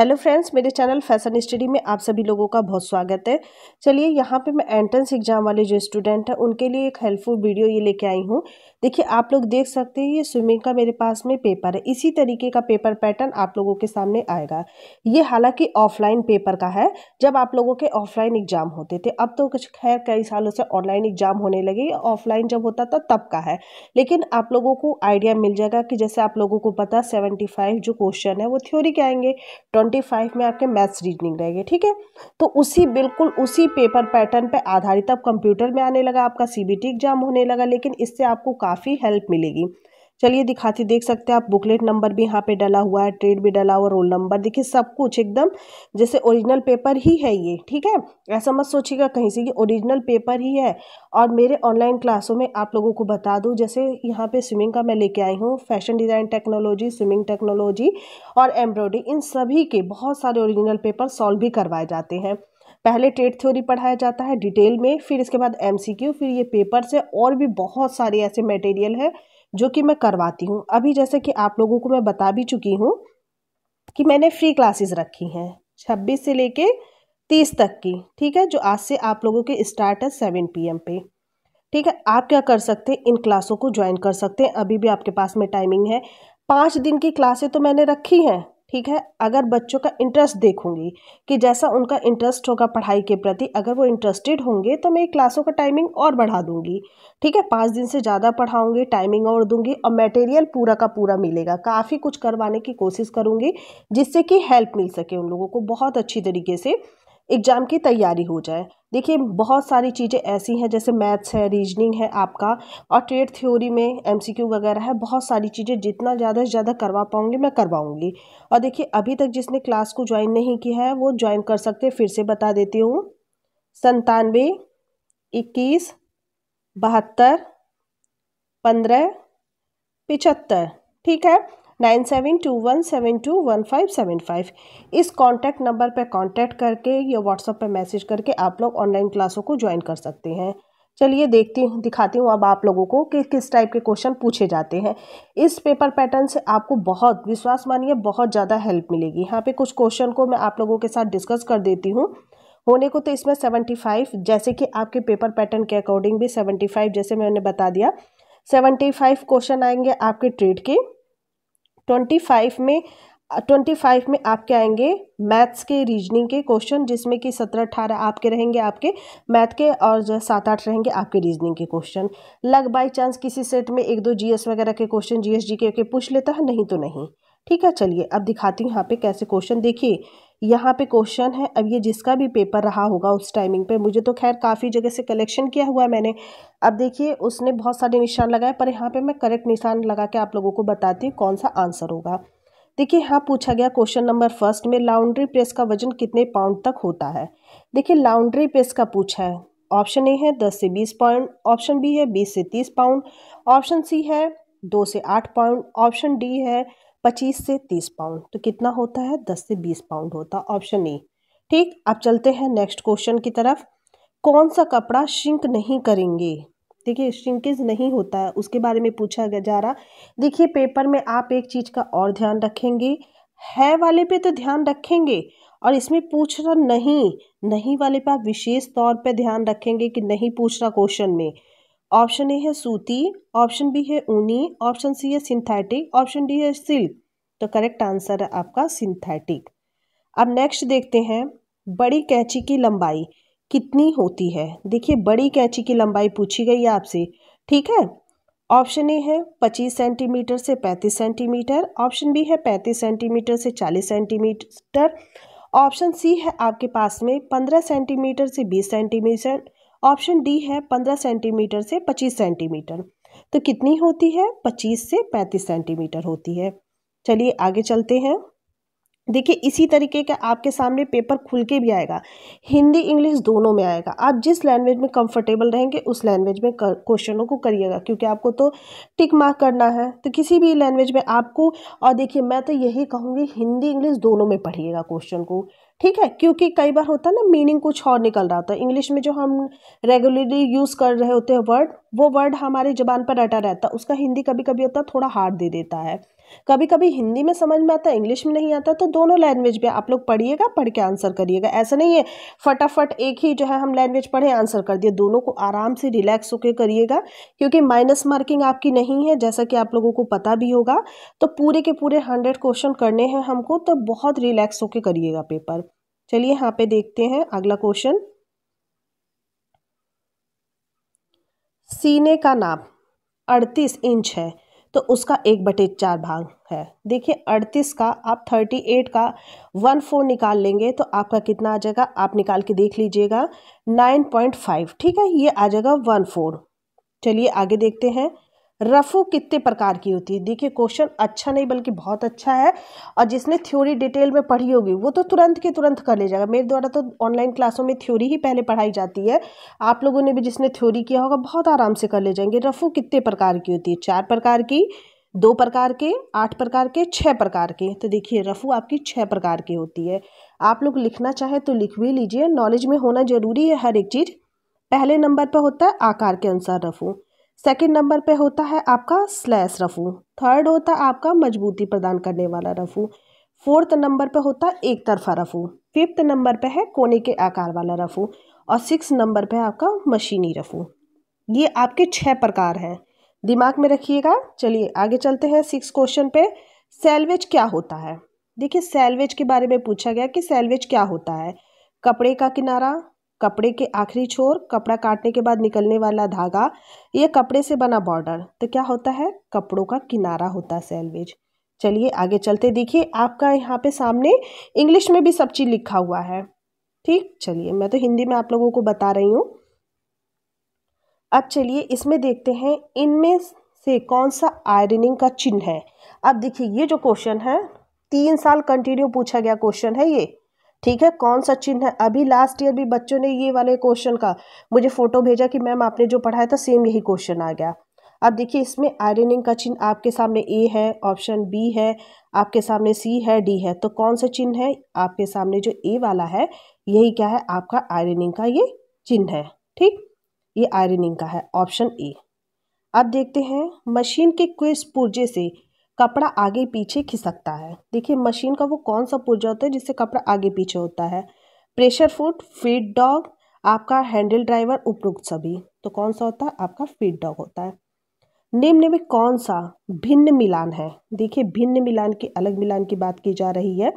hello friends मेरे channel fashion study में आप सभी लोगों का बहुत स्वागत है चलिए यहाँ पे मैं एंट्रेंस एग्जाम वाले जो स्टूडेंट हैं उनके लिए एक हेल्पफुल वीडियो ये लेके आई हूँ देखिए आप लोग देख सकते हैं ये स्विमिंग का मेरे पास में पेपर है इसी तरीके का पेपर पैटर्न आप लोगों के सामने आएगा ये हालांकि ऑफलाइन पेपर का है जब आप लोगों के ऑफलाइन एग्जाम होते थे अब तो कुछ खैर कई सालों से ऑनलाइन एग्जाम होने लगे ऑफलाइन जब होता था तब का है लेकिन आप लोगों को आइडिया मिल जाएगा कि जैसे आप लोगों को पता सेवेंटी जो क्वेश्चन है वो थ्योरी के आएंगे ट्वेंटी फाइव में आपके मैथ्स रीजनिंग रहेगी ठीक है तो उसी बिल्कुल उसी पेपर पैटर्न पे आधारित अब कंप्यूटर में आने लगा आपका सीबीटी एग्जाम होने लगा लेकिन इससे आपको काफ़ी हेल्प मिलेगी चलिए दिखाती देख सकते हैं आप बुकलेट नंबर भी यहाँ पे डला हुआ है ट्रेड भी डला हुआ रोल नंबर देखिए सब कुछ एकदम जैसे ओरिजिनल पेपर ही है ये ठीक है ऐसा मत सोचिएगा कहीं से कि ओरिजिनल पेपर ही है और मेरे ऑनलाइन क्लासों में आप लोगों को बता दूँ जैसे यहाँ पे स्विमिंग का मैं लेके आई हूँ fashion design technology swimming technology और एम्ब्रॉयडरी इन सभी के बहुत सारे ओरिजिनल पेपर सॉल्व भी करवाए जाते हैं पहले ट्रेड थ्योरी पढ़ाया जाता है डिटेल में फिर इसके बाद एमसीक्यू फिर ये पेपर से और भी बहुत सारे ऐसे मटेरियल है जो कि मैं करवाती हूँ अभी जैसे कि आप लोगों को मैं बता भी चुकी हूँ कि मैंने फ्री क्लासेस रखी हैं छब्बीस से लेके तीस तक की ठीक है जो आज से आप लोगों के स्टार्ट है सेवन पी पे ठीक है आप क्या कर सकते हैं इन क्लासों को ज्वाइन कर सकते हैं अभी भी आपके पास में टाइमिंग है पाँच दिन की क्लासें तो मैंने रखी हैं ठीक है अगर बच्चों का इंटरेस्ट देखूंगी कि जैसा उनका इंटरेस्ट होगा पढ़ाई के प्रति अगर वो इंटरेस्टेड होंगे तो मैं क्लासों का टाइमिंग और बढ़ा दूंगी ठीक है पाँच दिन से ज़्यादा पढ़ाऊंगी टाइमिंग और दूंगी और मटेरियल पूरा का पूरा मिलेगा काफ़ी कुछ करवाने की कोशिश करूँगी जिससे कि हेल्प मिल सके उन लोगों को बहुत अच्छी तरीके से एग्ज़ाम की तैयारी हो जाए देखिए बहुत सारी चीज़ें ऐसी हैं जैसे मैथ्स है रीजनिंग है आपका और ट्रेड थ्योरी में एमसीक्यू वगैरह है बहुत सारी चीज़ें जितना ज़्यादा से ज़्यादा करवा पाऊँगी मैं करवाऊँगी और देखिए अभी तक जिसने क्लास को ज्वाइन नहीं किया है वो ज्वाइन कर सकते फिर से बता देती हूँ संतानवे इक्कीस बहत्तर पंद्रह पिचहत्तर ठीक है nine seven two one seven two one five seven five इस कॉन्टैक्ट नंबर पर कॉन्टैक्ट करके या व्हाट्सअप पर मैसेज करके आप लोग ऑनलाइन क्लासों को ज्वाइन कर सकते हैं चलिए देखती हूँ दिखाती हूँ अब आप लोगों को कि किस टाइप के क्वेश्चन पूछे जाते हैं इस पेपर पैटर्न से आपको बहुत विश्वास मानिए बहुत ज़्यादा हेल्प मिलेगी यहाँ पे कुछ क्वेश्चन को मैं आप लोगों के साथ डिस्कस कर देती हूँ होने को तो इसमें सेवेंटी फाइव जैसे कि आपके पेपर पैटर्न के अकॉर्डिंग भी सेवेंटी फाइव जैसे मैंने बता दिया सेवेंटी फाइव क्वेश्चन आएंगे आपके ट्रेड के ट्वेंटी फाइव में ट्वेंटी फाइव में आपके आएंगे मैथ्स के रीजनिंग के क्वेश्चन जिसमें कि सत्रह अठारह आपके रहेंगे आपके मैथ के और जो सात आठ रहेंगे आपके रीजनिंग के क्वेश्चन लग बाई चांस किसी सेट में एक दो जीएस वगैरह के क्वेश्चन जीएस जी के पूछ लेता है नहीं तो नहीं ठीक है चलिए अब दिखाती हूँ यहाँ पे कैसे क्वेश्चन देखिए यहाँ पे क्वेश्चन है अब ये जिसका भी पेपर रहा होगा उस टाइमिंग पे मुझे तो खैर काफ़ी जगह से कलेक्शन किया हुआ है मैंने अब देखिए उसने बहुत सारे निशान लगाए पर यहाँ पे मैं करेक्ट निशान लगा के आप लोगों को बताती हूँ कौन सा आंसर होगा देखिए यहाँ पूछा गया क्वेश्चन नंबर फर्स्ट में लाउंड्री प्रेस का वजन कितने पाउंड तक होता है देखिए लाउंड्री प्रेस का पूछा है ऑप्शन ए है दस से बीस पाउंड ऑप्शन बी है बीस से तीस पाउंड ऑप्शन सी है दो से आठ पाउंड ऑप्शन डी है पच्चीस से तीस पाउंड तो कितना होता है दस से बीस पाउंड होता ऑप्शन ए ठीक अब चलते हैं नेक्स्ट क्वेश्चन की तरफ कौन सा कपड़ा श्रिंक नहीं करेंगे देखिए श्रिंकेज नहीं होता है उसके बारे में पूछा जा रहा देखिए पेपर में आप एक चीज़ का और ध्यान रखेंगे है वाले पे तो ध्यान रखेंगे और इसमें पूछ रहा नहीं नहीं वाले पे आप विशेष तौर पे ध्यान रखेंगे कि नहीं पूछ रहा क्वेश्चन में ऑप्शन ए है सूती ऑप्शन बी है ऊनी ऑप्शन सी है सिंथेटिक ऑप्शन डी है सिल्क तो करेक्ट आंसर है आपका सिंथेटिक अब नेक्स्ट देखते हैं बड़ी कैंची की लंबाई कितनी होती है देखिए बड़ी कैंची की लंबाई पूछी गई है आपसे ठीक है ऑप्शन ए है पच्चीस सेंटीमीटर से पैंतीस सेंटीमीटर ऑप्शन बी है पैंतीस सेंटीमीटर से चालीस सेंटीमीटर ऑप्शन सी है आपके पास में पंद्रह सेंटीमीटर से बीस सेंटीमीटर ऑप्शन डी है पंद्रह सेंटीमीटर से पच्चीस सेंटीमीटर तो कितनी होती है पच्चीस से पैंतीस सेंटीमीटर होती है चलिए आगे चलते हैं देखिए इसी तरीके का आपके सामने पेपर खुल के भी आएगा हिंदी इंग्लिश दोनों में आएगा आप जिस लैंग्वेज में कंफर्टेबल रहेंगे उस लैंग्वेज में क्वेश्चनों को करिएगा क्योंकि आपको तो टिक मार्क करना है तो किसी भी लैंग्वेज में आपको और देखिए मैं तो यही कहूँगी हिंदी इंग्लिश दोनों में पढ़िएगा क्वेश्चन को ठीक है क्योंकि कई बार होता है ना मीनिंग कुछ और निकल रहा होता है इंग्लिश में जो हम रेगुलरली यूज़ कर रहे होते हैं वर्ड वो वर्ड हमारी ज़बान पर रटा रहता है उसका हिंदी कभी कभी होता है थोड़ा हार्ड दे देता है कभी कभी हिंदी में समझ में आता है इंग्लिश में नहीं आता तो दोनों लैंग्वेज में आप लोग पढ़िएगा पढ़ के आंसर करिएगा ऐसा नहीं है फटाफट एक ही जो है हम लैंग्वेज पढ़े आंसर कर दिए दोनों को आराम से रिलैक्स होकर करिएगा क्योंकि माइनस मार्किंग आपकी नहीं है जैसा कि आप लोगों को पता भी होगा तो पूरे के पूरे हंड्रेड क्वेश्चन करने हैं हमको तो बहुत रिलैक्स होकर करिएगा पेपर चलिए यहाँ पे देखते हैं अगला क्वेश्चन सीने का नाप अड़तीस इंच है तो उसका एक बटे चार भाग है देखिए अड़तीस का आप थर्टी एट का वन फोर निकाल लेंगे तो आपका कितना आ जाएगा आप निकाल के देख लीजिएगा नाइन पॉइंट फाइव ठीक है ये आ जाएगा वन फोर चलिए आगे देखते हैं रफू कितने प्रकार की होती है देखिए क्वेश्चन अच्छा नहीं बल्कि बहुत अच्छा है और जिसने थ्योरी डिटेल में पढ़ी होगी वो तो तुरंत के तुरंत कर ले जाएगा मेरे द्वारा तो ऑनलाइन क्लासों में थ्योरी ही पहले पढ़ाई जाती है आप लोगों ने भी जिसने थ्योरी किया होगा बहुत आराम से कर ले जाएंगे रफू कितने प्रकार की होती है चार प्रकार की दो प्रकार के आठ प्रकार के छः प्रकार के तो देखिए रफू आपकी छः प्रकार की होती है आप लोग लिखना चाहें तो लिख भी लीजिए नॉलेज में होना ज़रूरी है हर एक चीज़ पहले नंबर पर होता है आकार के अनुसार रफू सेकेंड नंबर पे होता है आपका स्लैश रफू थर्ड होता है आपका मजबूती प्रदान करने वाला रफू फोर्थ नंबर पे होता है एक तरफा रफू फिफ्थ नंबर पे है कोने के आकार वाला रफू और सिक्स नंबर पे आपका मशीनी रफू ये आपके छः प्रकार हैं दिमाग में रखिएगा चलिए आगे चलते हैं सिक्स क्वेश्चन पे सैलवेज क्या होता है देखिए सैलवेज के बारे में पूछा गया कि सैलवेज क्या होता है कपड़े का किनारा कपड़े के आखिरी छोर कपड़ा काटने के बाद निकलने वाला धागा ये कपड़े से बना बॉर्डर तो क्या होता है कपड़ों का किनारा होता है सैलवेज चलिए आगे चलते देखिए आपका यहाँ पे सामने इंग्लिश में भी सब चीज़ लिखा हुआ है ठीक चलिए मैं तो हिंदी में आप लोगों को बता रही हूँ अब चलिए इसमें देखते हैं इनमें से कौन सा आयरनिंग का चिन्ह है अब देखिए ये जो क्वेश्चन है तीन साल कंटिन्यू पूछा गया क्वेश्चन है ये ठीक है कौन सा चिन्ह है अभी लास्ट ईयर भी बच्चों ने ये वाले क्वेश्चन का मुझे फोटो भेजा कि मैम आपने जो पढ़ाया था सेम यही क्वेश्चन आ गया अब देखिए इसमें आयरनिंग का चिन्ह आपके सामने ए है ऑप्शन बी है आपके सामने सी है डी है तो कौन सा चिन्ह है आपके सामने जो ए वाला है यही क्या है आपका आयरनिंग का ये चिन्ह है ठीक ये आयरनिंग का है ऑप्शन ए अब देखते हैं मशीन के क्विज पुर्जे से कपड़ा आगे पीछे खिसकता है देखिए मशीन का वो कौन सा पुर्जा होता है जिससे कपड़ा आगे पीछे होता है प्रेशर फूट फीड डॉग आपका हैंडल ड्राइवर उपरोक्त सभी तो कौन सा होता है आपका फीड डॉग होता है निम्न में कौन सा भिन्न मिलान है देखिए भिन्न मिलान की अलग मिलान की बात की जा रही है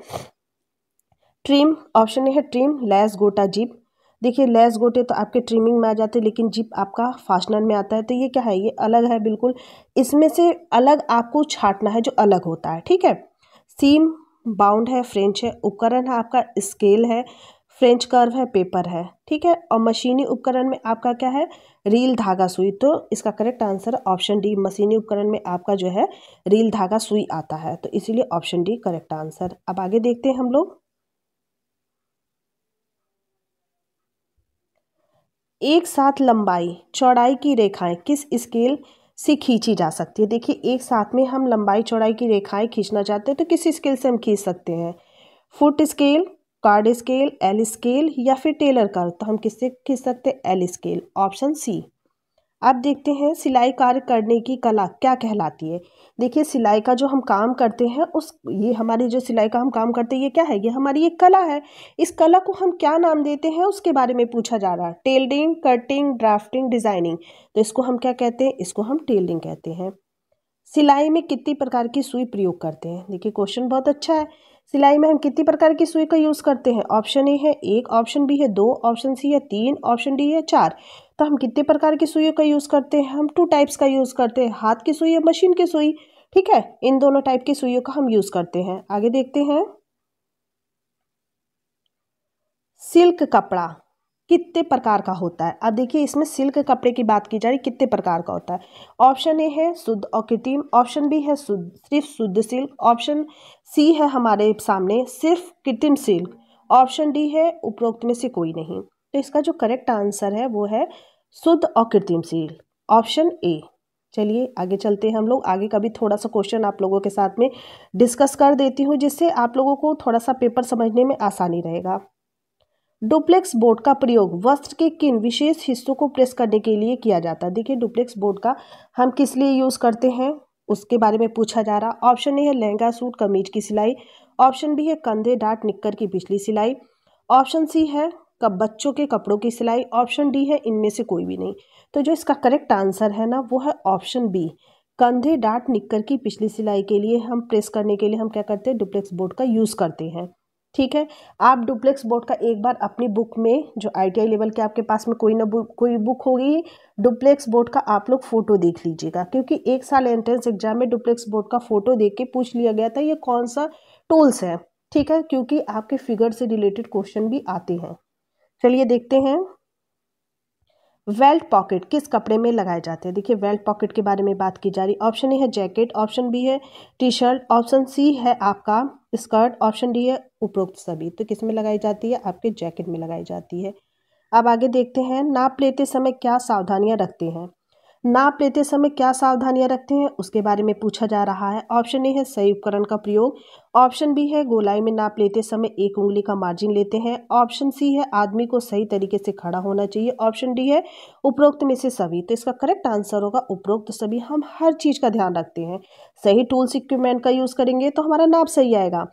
ट्रिम ऑप्शन है ट्रिम लैस गोटा जीप देखिए लेस गोटे तो आपके ट्रिमिंग में आ जाते हैं लेकिन जिप आपका फास्टनर में आता है तो ये क्या है ये अलग है बिल्कुल इसमें से अलग आपको छाटना है जो अलग होता है ठीक है सीम बाउंड है फ्रेंच है उपकरण है आपका स्केल है फ्रेंच कर्व है पेपर है ठीक है और मशीनी उपकरण में आपका क्या है रील धागा सुई तो इसका करेक्ट आंसर ऑप्शन डी मशीनी उपकरण में आपका जो है रील धागा सुई आता है तो इसीलिए ऑप्शन डी करेक्ट आंसर अब आगे देखते हैं हम लोग एक साथ लंबाई चौड़ाई की रेखाएं किस स्केल से खींची जा सकती है देखिए एक साथ में हम लंबाई चौड़ाई की रेखाएं खींचना चाहते हैं तो किस स्केल से हम खींच सकते हैं foot scale card scale L scale या फिर टेलर कर तो हम किससे खींच सकते हैं एल स्केल ऑप्शन सी अब देखते हैं सिलाई कार्य करने की कला क्या कहलाती है देखिए सिलाई का जो हम काम करते हैं उस ये हमारी जो सिलाई का हम काम करते हैं ये क्या है ये हमारी एक कला है इस कला को हम क्या नाम देते हैं उसके बारे में पूछा जा रहा है टेलरिंग कटिंग ड्राफ्टिंग डिज़ाइनिंग तो इसको हम क्या कहते हैं इसको हम टेलरिंग कहते हैं सिलाई में कितनी प्रकार की सुई प्रयोग करते हैं देखिए क्वेश्चन बहुत अच्छा है सिलाई में हम कितनी प्रकार की सुई का यूज़ करते हैं ऑप्शन ए है एक ऑप्शन बी है दो ऑप्शन सी है तीन ऑप्शन डी है चार तो हम कितने प्रकार की सुइयों का यूज़ करते हैं हम टू टाइप्स का यूज़ करते हैं हाथ की सुई और मशीन की सुई ठीक है इन दोनों टाइप की सुइयों का हम यूज़ करते हैं आगे देखते हैं सिल्क कपड़ा कितने प्रकार का होता है अब देखिए इसमें सिल्क कपड़े की बात की जा रही कितने प्रकार का होता है ऑप्शन ए है शुद्ध और कृत्रिम ऑप्शन बी है शुद्ध सिर्फ शुद्ध सिल्क ऑप्शन सी है हमारे सामने सिर्फ कृत्रिम सिल्क ऑप्शन डी है उपरोक्त में से कोई नहीं तो इसका जो करेक्ट आंसर है वो है शुद्ध और कृत्रिमशील ऑप्शन ए चलिए आगे चलते हैं हम लोग आगे का भी थोड़ा सा क्वेश्चन आप लोगों के साथ में डिस्कस कर देती हूँ जिससे आप लोगों को थोड़ा सा पेपर समझने में आसानी रहेगा डुप्लेक्स बोर्ड का प्रयोग वस्त्र के किन विशेष हिस्सों को प्रेस करने के लिए किया जाता है देखिए डुप्लेक्स बोर्ड का हम किस लिए यूज़ करते हैं उसके बारे में पूछा जा रहा ऑप्शन ए है लहंगा सूट कमीज की सिलाई ऑप्शन बी है कंधे डाट निक्कर की पिछली सिलाई ऑप्शन सी है का बच्चों के कपड़ों की सिलाई ऑप्शन डी है इनमें से कोई भी नहीं तो जो इसका करेक्ट आंसर है ना वो है ऑप्शन बी कंधे डाट निक्कर की पिछली सिलाई के लिए हम प्रेस करने के लिए हम क्या करते हैं डुप्लेक्स बोर्ड का यूज़ करते हैं ठीक है आप डुप्लेक्स बोर्ड का एक बार अपनी बुक में जो आईटीआई लेवल के आपके पास में कोई ना बुक कोई बुक होगी डुप्लेक्स बोर्ड का आप लोग फ़ोटो देख लीजिएगा क्योंकि एक साल एंट्रेंस एग्जाम में डुप्लेक्स बोर्ड का फ़ोटो देख के पूछ लिया गया था ये कौन सा टोल्स है ठीक है क्योंकि आपके फिगर से रिलेटेड क्वेश्चन भी आते हैं चलिए देखते हैं वेल्ट पॉकेट किस कपड़े में लगाए जाते हैं देखिए वेल्ट पॉकेट के बारे में बात की जा रही ऑप्शन ए है जैकेट ऑप्शन बी है टी शर्ट ऑप्शन सी है आपका स्कर्ट ऑप्शन डी है उपरोक्त सभी तो किस में लगाई जाती है आपके जैकेट में लगाई जाती है अब आगे देखते हैं नाप लेते समय क्या सावधानियां रखते हैं नाप लेते समय क्या सावधानियां रखते हैं उसके बारे में पूछा जा रहा है ऑप्शन ए है सही उपकरण का प्रयोग ऑप्शन बी है गोलाई में नाप लेते समय एक उंगली का मार्जिन लेते हैं ऑप्शन सी है आदमी को सही तरीके से खड़ा होना चाहिए ऑप्शन डी है उपरोक्त में से सभी तो इसका करेक्ट आंसर होगा उपरोक्त सभी हम हर चीज़ का ध्यान रखते हैं सही टूल्स इक्विपमेंट का यूज़ करेंगे तो हमारा नाप सही आएगा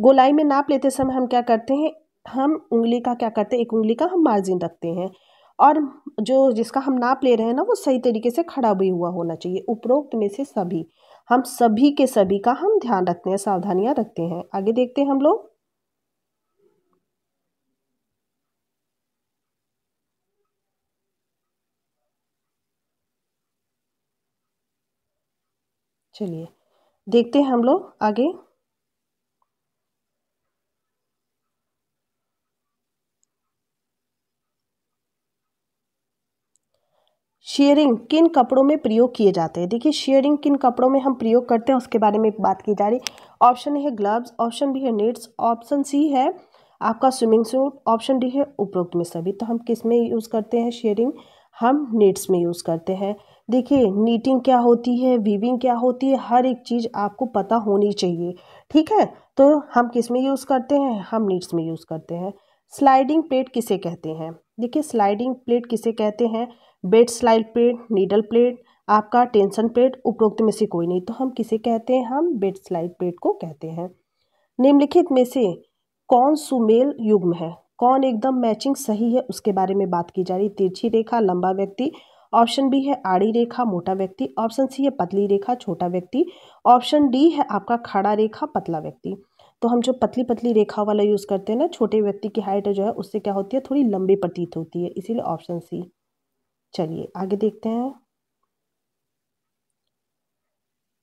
गोलाई में नाप लेते समय हम क्या करते हैं हम उंगली का क्या करते हैं एक उंगली का हम मार्जिन रखते हैं और जो जिसका हम नाप ले रहे हैं ना वो सही तरीके से खड़ा भी हुआ होना चाहिए उपरोक्त में से सभी हम सभी के सभी का हम ध्यान रखते हैं सावधानियां रखते हैं आगे देखते हैं हम लोग चलिए देखते हैं हम लोग आगे शेयरिंग किन कपड़ों में प्रयोग किए जाते हैं देखिए शेयरिंग किन कपड़ों में हम प्रयोग करते हैं उसके बारे में बात की जा रही ऑप्शन है ग्लव्स ऑप्शन बी है नेट्स ऑप्शन सी है आपका स्विमिंग सूट ऑप्शन डी है उपरोक्त में सभी तो हम किस में यूज़ करते हैं शेयरिंग हम नेट्स में यूज़ करते हैं देखिए नीटिंग क्या होती है वीविंग क्या होती है हर एक चीज़ आपको पता होनी चाहिए ठीक है तो हम किस में यूज़ करते हैं हम नीट्स में यूज़ करते हैं स्लाइडिंग प्लेट किसे कहते हैं देखिए स्लाइडिंग प्लेट किसे कहते हैं bed slide plate needle plate आपका टेंशन प्लेट उपरोक्त में से कोई नहीं तो हम किसे कहते हैं हम बेड स्लाइड प्लेट को कहते हैं निम्नलिखित में से कौन सुमेल युग्म है कौन एकदम मैचिंग सही है उसके बारे में बात की जा रही तिरछी रेखा लंबा व्यक्ति ऑप्शन बी है आड़ी रेखा मोटा व्यक्ति ऑप्शन सी है पतली रेखा छोटा व्यक्ति ऑप्शन डी है आपका खड़ा रेखा पतला व्यक्ति तो हम जो पतली पतली रेखा वाला यूज़ करते हैं ना छोटे व्यक्ति की हाइट जो है उससे क्या होती है थोड़ी लंबी प्रतीत होती है इसीलिए ऑप्शन सी चलिए आगे देखते हैं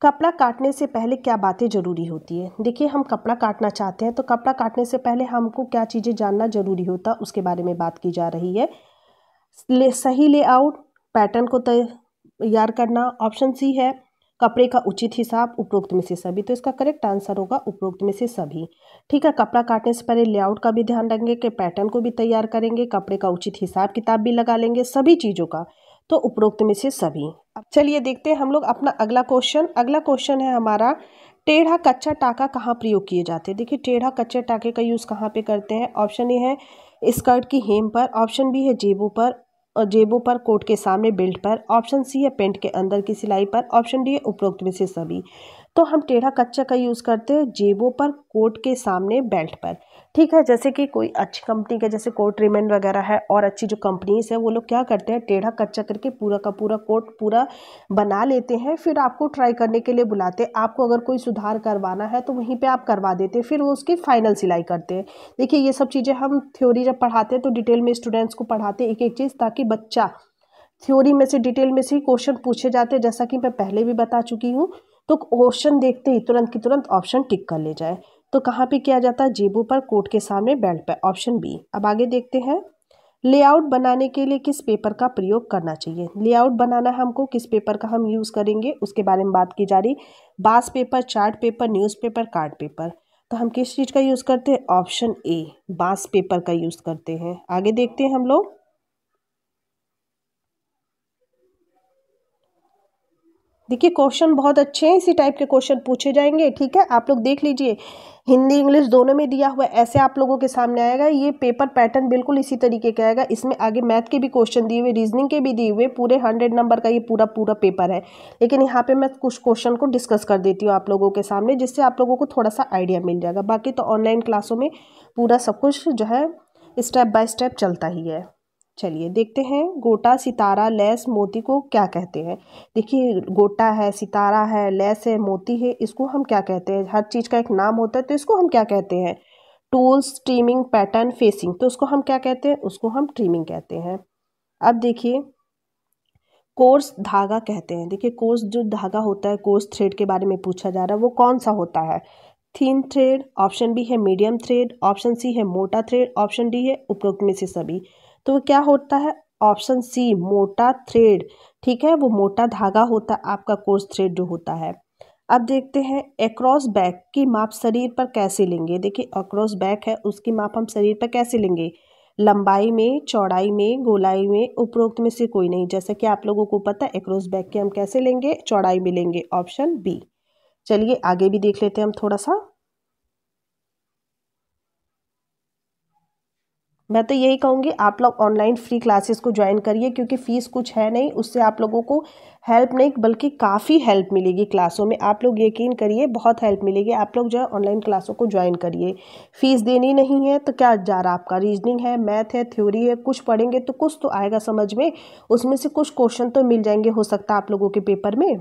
कपड़ा काटने से पहले क्या बातें ज़रूरी होती है देखिए हम कपड़ा काटना चाहते हैं तो कपड़ा काटने से पहले हमको क्या चीज़ें जानना ज़रूरी होता उसके बारे में बात की जा रही है ले सही लेआउट पैटर्न को तैयार करना ऑप्शन सी है कपड़े का उचित हिसाब उपरोक्त में से सभी तो इसका करेक्ट आंसर होगा उपरोक्त में से सभी ठीक है कपड़ा काटने से पहले लेआउट का भी ध्यान रखेंगे कि पैटर्न को भी तैयार करेंगे कपड़े का उचित हिसाब किताब भी लगा लेंगे सभी चीज़ों का तो उपरोक्त में से सभी अब चलिए देखते हैं हम लोग अपना अगला क्वेश्चन अगला क्वेश्चन है हमारा टेढ़ा कच्चा टाका कहाँ प्रयोग किए जाते हैं देखिए टेढ़ा कच्चे टाके का यूज़ कहाँ पे करते हैं ऑप्शन ए है स्कर्ट की हेम पर ऑप्शन बी है जेबों पर और जेबों पर कोट के सामने बेल्ट पर ऑप्शन सी है पेंट के अंदर की सिलाई पर ऑप्शन डी है उपरोक्त में से सभी तो हम टेढ़ा कच्चा का यूज़ करते हैं जेबों पर कोट के सामने बेल्ट पर ठीक है जैसे कि कोई अच्छी कंपनी का जैसे कोट रिमेंट वगैरह है और अच्छी जो कंपनीज है वो लोग क्या करते हैं टेढ़ा कच्चा करके पूरा का पूरा कोट पूरा बना लेते हैं फिर आपको ट्राई करने के लिए बुलाते हैं आपको अगर कोई सुधार करवाना है तो वहीं पे आप करवा देते हैं फिर वो उसकी फाइनल सिलाई करते हैं देखिए ये सब चीज़ें हम थ्योरी जब पढ़ाते हैं तो डिटेल में स्टूडेंट्स को पढ़ाते हैं एक एक चीज़ ताकि बच्चा थ्योरी में से डिटेल में से ही क्वेश्चन पूछे जाते हैं जैसा कि मैं पहले भी बता चुकी हूँ तो क्वेश्चन देखते ही तुरंत की तुरंत ऑप्शन टिक कर ले जाए तो कहाँ पे किया जाता है जेबों पर कोट के सामने बेल्ट पर ऑप्शन बी अब आगे देखते हैं लेआउट बनाने के लिए किस पेपर का प्रयोग करना चाहिए लेआउट बनाना हमको किस पेपर का हम यूज़ करेंगे उसके बारे में बात की जा रही बास paper chart paper newspaper card paper तो हम किस चीज़ का यूज़ करते हैं ऑप्शन ए बास पेपर का यूज़ करते हैं आगे देखते हैं हम लोग देखिए क्वेश्चन बहुत अच्छे हैं इसी टाइप के क्वेश्चन पूछे जाएंगे ठीक है आप लोग देख लीजिए हिंदी इंग्लिश दोनों में दिया हुआ ऐसे आप लोगों के सामने आएगा ये पेपर पैटर्न बिल्कुल इसी तरीके का आएगा इसमें आगे मैथ के भी क्वेश्चन दिए हुए रीजनिंग के भी दिए हुए पूरे हंड्रेड नंबर का ये पूरा पूरा पेपर है लेकिन यहाँ पे मैं कुछ क्वेश्चन को डिस्कस कर देती हूँ आप लोगों के सामने जिससे आप लोगों को थोड़ा सा आइडिया मिल जाएगा बाकी तो ऑनलाइन क्लासों में पूरा सब कुछ जो है स्टेप बाय स्टेप चलता ही है चलिए देखते हैं गोटा सितारा लैस मोती को क्या कहते हैं देखिए गोटा है सितारा है लैस है मोती है इसको हम क्या कहते हैं हर चीज़ का एक नाम होता है तो इसको हम क्या कहते हैं टूल्स ट्रीमिंग पैटर्न फेसिंग तो उसको हम क्या कहते हैं उसको हम ट्रीमिंग कहते हैं अब देखिए कोर्स धागा कहते हैं देखिए कोर्स जो धागा होता है कोर्स थ्रेड के बारे में पूछा जा रहा है वो कौन सा होता है थीन थ्रेड ऑप्शन बी है मीडियम थ्रेड ऑप्शन सी है मोटा थ्रेड ऑप्शन डी है उपरोक्त में से सभी तो वो क्या होता है ऑप्शन सी मोटा थ्रेड ठीक है वो मोटा धागा होता है आपका कोर्स थ्रेड जो होता है अब देखते हैं एक्रॉस बैक की माप शरीर पर कैसे लेंगे देखिए अक्रॉस बैक है उसकी माप हम शरीर पर कैसे लेंगे लंबाई में चौड़ाई में गोलाई में उपरोक्त में से कोई नहीं जैसा कि आप लोगों को पता है एक्रॉस बैक के हम कैसे लेंगे चौड़ाई में लेंगे ऑप्शन बी चलिए आगे भी देख लेते हैं हम थोड़ा सा मैं तो यही कहूँगी आप लोग ऑनलाइन फ्री क्लासेस को ज्वाइन करिए क्योंकि फ़ीस कुछ है नहीं उससे आप लोगों को हेल्प नहीं बल्कि काफ़ी हेल्प मिलेगी क्लासों में आप लोग यकीन करिए बहुत हेल्प मिलेगी आप लोग जो है ऑनलाइन क्लासों को ज्वाइन करिए फ़ीस देनी नहीं है तो क्या जा रहा आपका रीजनिंग है मैथ है थ्योरी है कुछ पढ़ेंगे तो कुछ तो आएगा समझ में उसमें से कुछ क्वेश्चन तो मिल जाएंगे हो सकता है आप लोगों के पेपर में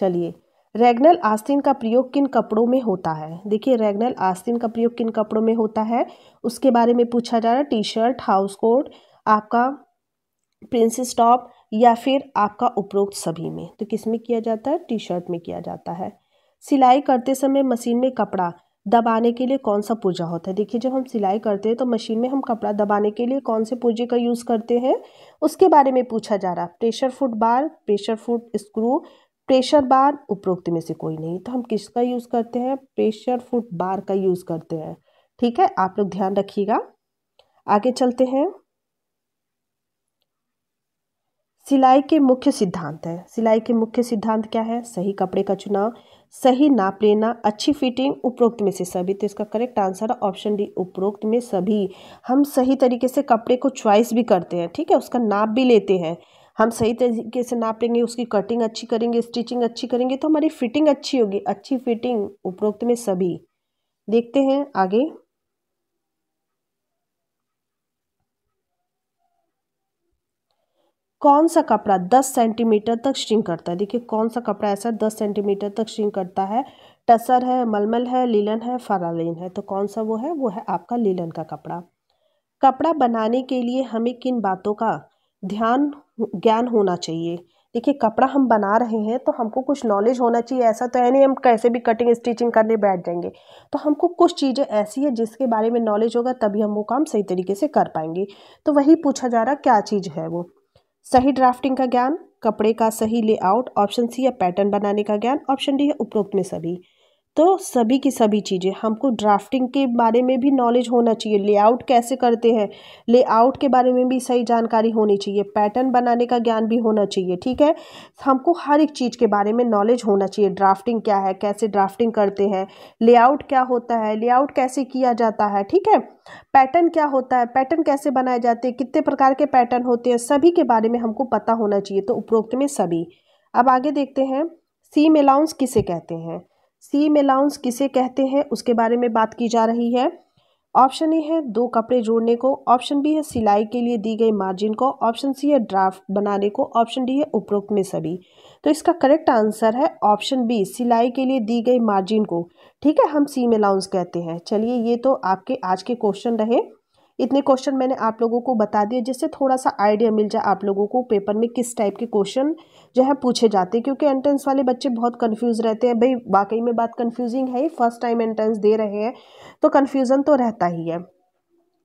चलिए रेगनल आस्तीन का प्रयोग किन कपड़ों में होता है देखिए रेगनल आस्तीन का प्रयोग किन कपड़ों में होता है उसके बारे में पूछा जा रहा है टी शर्ट हाउस कोट आपका प्रिंसेस टॉप या फिर आपका उपरोक्त सभी में तो किस में किया जाता है टी शर्ट में किया जाता है सिलाई करते समय मशीन में कपड़ा दबाने के लिए कौन सा पुर्जा होता है देखिए जब हम सिलाई करते हैं तो मशीन में हम कपड़ा दबाने के लिए कौन से पूजे का यूज़ करते हैं उसके बारे में पूछा जा रहा है pressure foot bar pressure foot screw pressure bar उपरोक्त में से कोई नहीं तो हम किसका यूज़ करते हैं प्रेशर फुट बार का यूज़ करते हैं ठीक है आप लोग ध्यान रखिएगा आगे चलते हैं सिलाई के मुख्य सिद्धांत है सिलाई के मुख्य सिद्धांत क्या है सही कपड़े का चुनाव सही नाप लेना अच्छी फिटिंग उपरोक्त में से सभी तो इसका करेक्ट आंसर है ऑप्शन डी उपरोक्त में सभी हम सही तरीके से कपड़े को च्वाइस भी करते हैं ठीक है उसका नाप भी लेते हैं हम सही तरीके से नाप लेंगे उसकी कटिंग अच्छी करेंगे स्टिचिंग अच्छी करेंगे तो हमारी फिटिंग अच्छी होगी अच्छी फिटिंग उपरोक्त में सभी देखते हैं आगे कौन सा कपड़ा दस सेंटीमीटर तक श्रिंक करता है देखिए कौन सा कपड़ा ऐसा दस सेंटीमीटर तक श्रिंक करता है टसर है मलमल है लीलन है फरालीन है तो कौन सा वो है वो है आपका लीलन का कपड़ा कपड़ा बनाने के लिए हमें किन बातों का ध्यान ज्ञान होना चाहिए देखिए कपड़ा हम बना रहे हैं तो हमको कुछ नॉलेज होना चाहिए ऐसा तो है नहीं हम कैसे भी कटिंग स्टिचिंग करने बैठ जाएंगे तो हमको कुछ चीज़ें ऐसी है जिसके बारे में नॉलेज होगा तभी हम वो काम सही तरीके से कर पाएंगे तो वही पूछा जा रहा क्या चीज़ है वो सही ड्राफ्टिंग का ज्ञान कपड़े का सही लेआउट ऑप्शन सी है पैटर्न बनाने का ज्ञान ऑप्शन डी है उपरोक्त में सभी तो सभी की सभी चीज़ें हमको ड्राफ्टिंग के बारे में भी नॉलेज होना चाहिए लेआउट कैसे करते हैं लेआउट के बारे में भी सही जानकारी होनी चाहिए पैटर्न बनाने का ज्ञान भी होना चाहिए ठीक है हमको हर एक चीज़ के बारे में नॉलेज होना चाहिए ड्राफ्टिंग क्या है कैसे ड्राफ्टिंग करते हैं लेआउट क्या होता है लेआउट कैसे किया जाता है ठीक है पैटर्न क्या होता है पैटर्न कैसे बनाए जाते हैं कितने प्रकार के पैटर्न होते हैं सभी के बारे में हमको पता होना चाहिए तो उपरोक्त में सभी अब आगे देखते हैं सीम अलाउंस किसे कहते हैं सीम अलाउंस किसे कहते हैं उसके बारे में बात की जा रही है ऑप्शन ए है दो कपड़े जोड़ने को ऑप्शन बी है सिलाई के लिए दी गई मार्जिन को ऑप्शन सी है ड्राफ्ट बनाने को ऑप्शन डी है उपरोक्त में सभी तो इसका करेक्ट आंसर है ऑप्शन बी सिलाई के लिए दी गई मार्जिन को ठीक है हम सीम अलाउंस कहते हैं चलिए ये तो आपके आज के क्वेश्चन रहे इतने क्वेश्चन मैंने आप लोगों को बता दिए जिससे थोड़ा सा आइडिया मिल जाए आप लोगों को पेपर में किस टाइप के क्वेश्चन जो है पूछे जाते हैं क्योंकि एंट्रेंस वाले बच्चे बहुत कन्फ्यूज़ रहते हैं भाई वाकई में बात कन्फ्यूजिंग है ही फर्स्ट टाइम एंट्रेंस दे रहे हैं तो कन्फ्यूज़न तो रहता ही है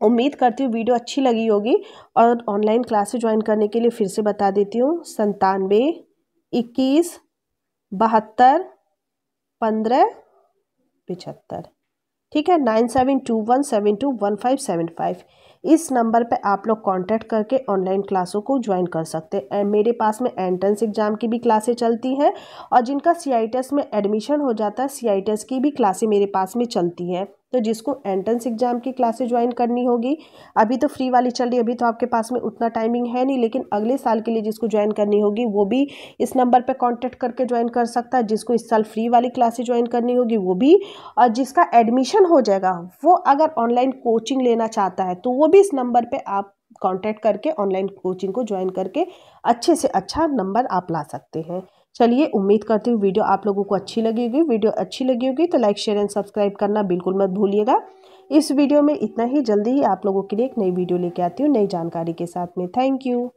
उम्मीद करती हूँ वीडियो अच्छी लगी होगी और ऑनलाइन क्लासे ज्वाइन करने के लिए फिर से बता देती हूँ संतानवे इक्कीस बहत्तर पंद्रह पिछहत्तर ठीक है nine seven two one seven two one five seven five इस नंबर पे आप लोग कांटेक्ट करके ऑनलाइन क्लासों को ज्वाइन कर सकते हैं मेरे पास में एंट्रेंस एग्ज़ाम की भी क्लासें चलती हैं और जिनका सी में एडमिशन हो जाता है सी की भी क्लासें मेरे पास में चलती हैं तो जिसको एंट्रेंस एग्जाम की क्लासेज ज्वाइन करनी होगी अभी तो फ्री वाली चल रही है अभी तो आपके पास में उतना टाइमिंग है नहीं लेकिन अगले साल के लिए जिसको ज्वाइन करनी होगी वो भी इस नंबर पर कॉन्टैक्ट करके ज्वाइन कर सकता है जिसको इस साल फ्री वाली क्लासेज ज्वाइन करनी होगी वो भी और जिसका एडमिशन हो जाएगा वो अगर ऑनलाइन कोचिंग लेना चाहता है तो वो भी इस नंबर पर आप कॉन्टैक्ट करके ऑनलाइन कोचिंग को ज्वाइन करके अच्छे से अच्छा नंबर आप ला सकते हैं चलिए उम्मीद करती हूँ वीडियो आप लोगों को अच्छी लगी होगी वीडियो अच्छी लगी होगी तो लाइक शेयर एंड सब्सक्राइब करना बिल्कुल मत भूलिएगा इस वीडियो में इतना ही जल्दी ही आप लोगों के लिए एक नई वीडियो लेके आती हूँ नई जानकारी के साथ में थैंक यू